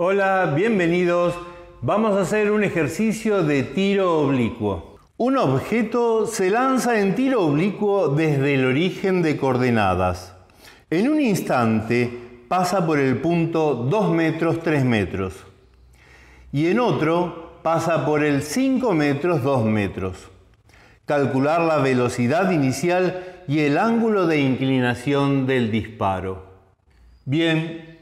Hola, bienvenidos. Vamos a hacer un ejercicio de tiro oblicuo. Un objeto se lanza en tiro oblicuo desde el origen de coordenadas. En un instante pasa por el punto 2 metros 3 metros y en otro pasa por el 5 metros 2 metros. Calcular la velocidad inicial y el ángulo de inclinación del disparo. Bien,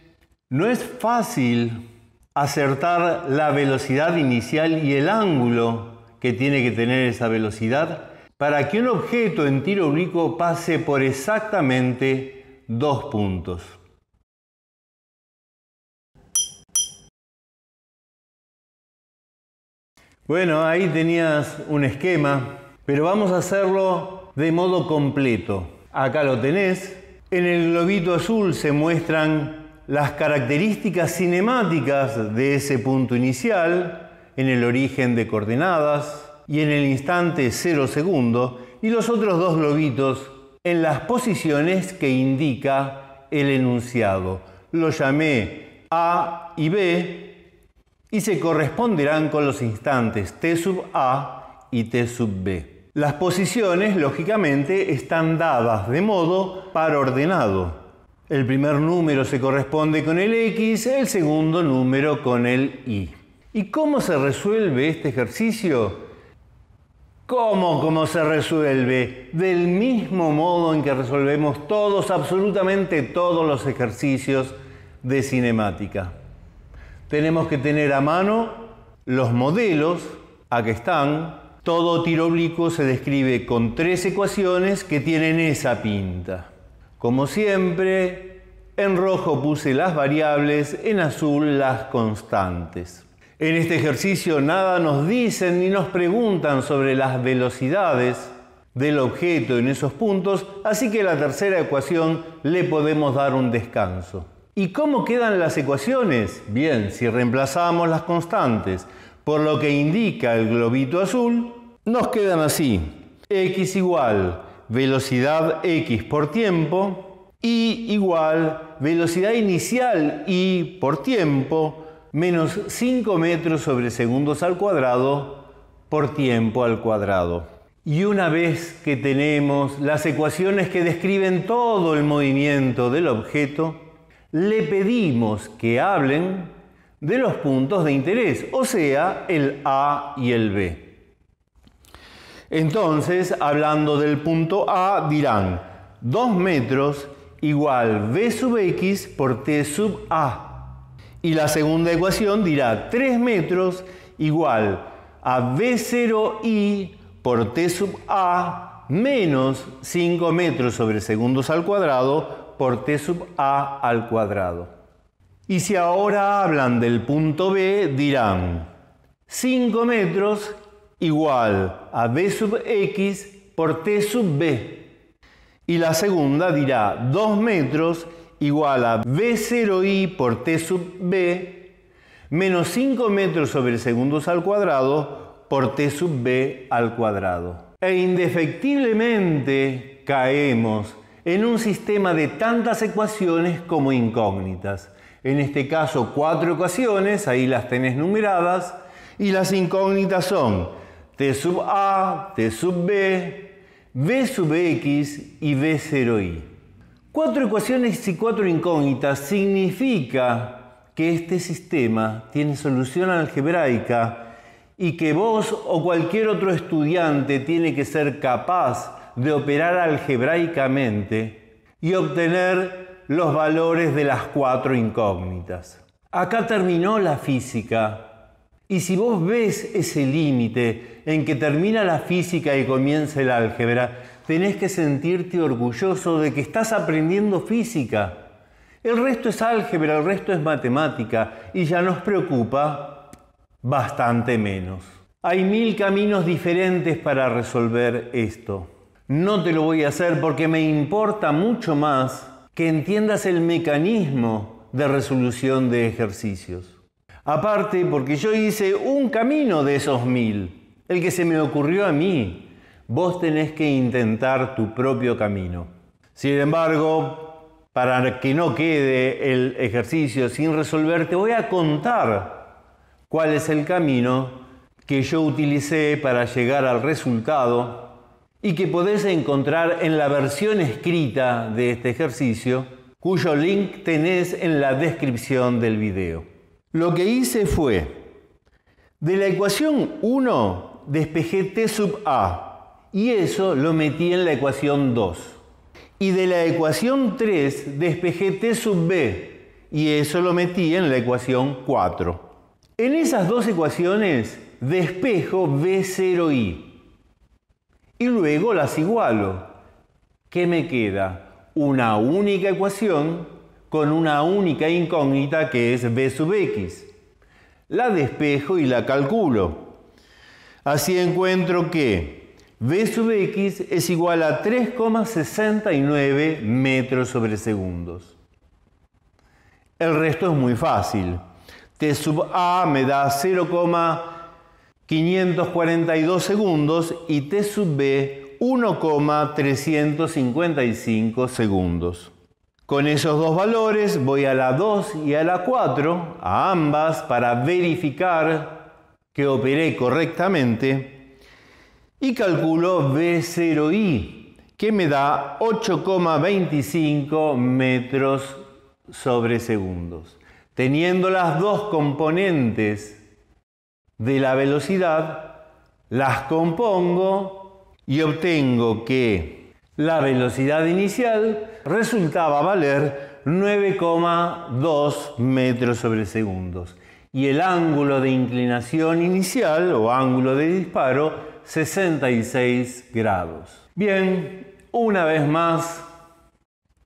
no es fácil acertar la velocidad inicial y el ángulo que tiene que tener esa velocidad para que un objeto en tiro oblicuo pase por exactamente dos puntos. Bueno, ahí tenías un esquema, pero vamos a hacerlo de modo completo. Acá lo tenés. En el globito azul se muestran las características cinemáticas de ese punto inicial, en el origen de coordenadas y en el instante 0 segundo, y los otros dos globitos en las posiciones que indica el enunciado. Lo llamé A y B y se corresponderán con los instantes T sub A y T sub B. Las posiciones, lógicamente, están dadas de modo par ordenado. El primer número se corresponde con el X, el segundo número con el Y. ¿Y cómo se resuelve este ejercicio? ¿Cómo, cómo se resuelve? Del mismo modo en que resolvemos todos, absolutamente todos los ejercicios de cinemática. Tenemos que tener a mano los modelos, aquí están. Todo tiro oblicuo se describe con tres ecuaciones que tienen esa pinta. Como siempre, en rojo puse las variables, en azul las constantes. En este ejercicio nada nos dicen ni nos preguntan sobre las velocidades del objeto en esos puntos, así que a la tercera ecuación le podemos dar un descanso. ¿Y cómo quedan las ecuaciones? Bien, si reemplazamos las constantes por lo que indica el globito azul, nos quedan así. x igual velocidad x por tiempo y igual velocidad inicial y por tiempo menos 5 metros sobre segundos al cuadrado por tiempo al cuadrado. Y una vez que tenemos las ecuaciones que describen todo el movimiento del objeto, le pedimos que hablen de los puntos de interés, o sea, el A y el B. Entonces, hablando del punto A, dirán 2 metros igual B sub X por T sub A. Y la segunda ecuación dirá 3 metros igual a B0I por T sub A menos 5 metros sobre segundos al cuadrado por T sub A al cuadrado. Y si ahora hablan del punto B, dirán 5 metros igual a b sub x por t sub b. Y la segunda dirá 2 metros igual a b0i por t sub b menos 5 metros sobre segundos al cuadrado por t sub b al cuadrado. E indefectiblemente caemos en un sistema de tantas ecuaciones como incógnitas. En este caso cuatro ecuaciones, ahí las tenés numeradas, y las incógnitas son T sub A, T sub B, B sub X y B0I. Cuatro ecuaciones y cuatro incógnitas significa que este sistema tiene solución algebraica y que vos o cualquier otro estudiante tiene que ser capaz de operar algebraicamente y obtener los valores de las cuatro incógnitas. Acá terminó la física, y si vos ves ese límite en que termina la física y comienza el álgebra, tenés que sentirte orgulloso de que estás aprendiendo física. El resto es álgebra, el resto es matemática y ya nos preocupa bastante menos. Hay mil caminos diferentes para resolver esto. No te lo voy a hacer porque me importa mucho más que entiendas el mecanismo de resolución de ejercicios. Aparte, porque yo hice un camino de esos mil, el que se me ocurrió a mí. Vos tenés que intentar tu propio camino. Sin embargo, para que no quede el ejercicio sin resolver, te voy a contar cuál es el camino que yo utilicé para llegar al resultado y que podés encontrar en la versión escrita de este ejercicio, cuyo link tenés en la descripción del video. Lo que hice fue, de la ecuación 1 despejé t sub a y eso lo metí en la ecuación 2. Y de la ecuación 3 despejé t sub b y eso lo metí en la ecuación 4. En esas dos ecuaciones despejo b0i y luego las igualo. ¿Qué me queda? Una única ecuación con una única incógnita que es b sub x. La despejo y la calculo. Así encuentro que b sub x es igual a 3,69 metros sobre segundos. El resto es muy fácil. T sub a me da 0,542 segundos y T sub b 1,355 segundos. Con esos dos valores voy a la 2 y a la 4, a ambas, para verificar que operé correctamente. Y calculo B0I, que me da 8,25 metros sobre segundos. Teniendo las dos componentes de la velocidad, las compongo y obtengo que la velocidad inicial resultaba valer 9,2 metros sobre segundos y el ángulo de inclinación inicial o ángulo de disparo 66 grados. Bien, una vez más,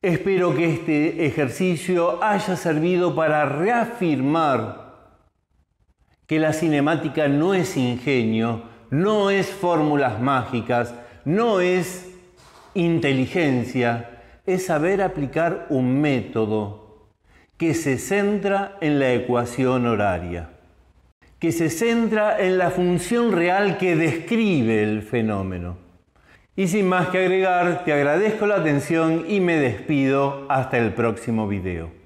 espero que este ejercicio haya servido para reafirmar que la cinemática no es ingenio, no es fórmulas mágicas, no es Inteligencia es saber aplicar un método que se centra en la ecuación horaria, que se centra en la función real que describe el fenómeno. Y sin más que agregar, te agradezco la atención y me despido hasta el próximo video.